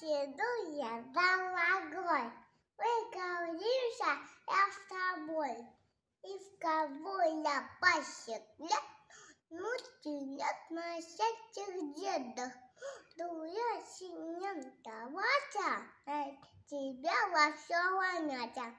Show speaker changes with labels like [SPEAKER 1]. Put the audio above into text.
[SPEAKER 1] сиду я за ногой. Выговорился я с тобой. И в кого я посекля, ну ты нет на всяких дедах. Дуя синим товарища, тебя во все вонятся.